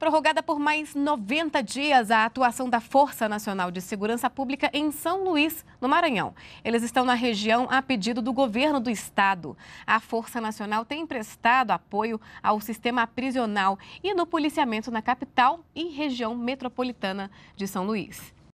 prorrogada por mais 90 dias a atuação da Força Nacional de Segurança Pública em São Luís, no Maranhão. Eles estão na região a pedido do governo do estado. A Força Nacional tem prestado apoio ao sistema prisional e no policiamento na capital e região metropolitana de São Luís.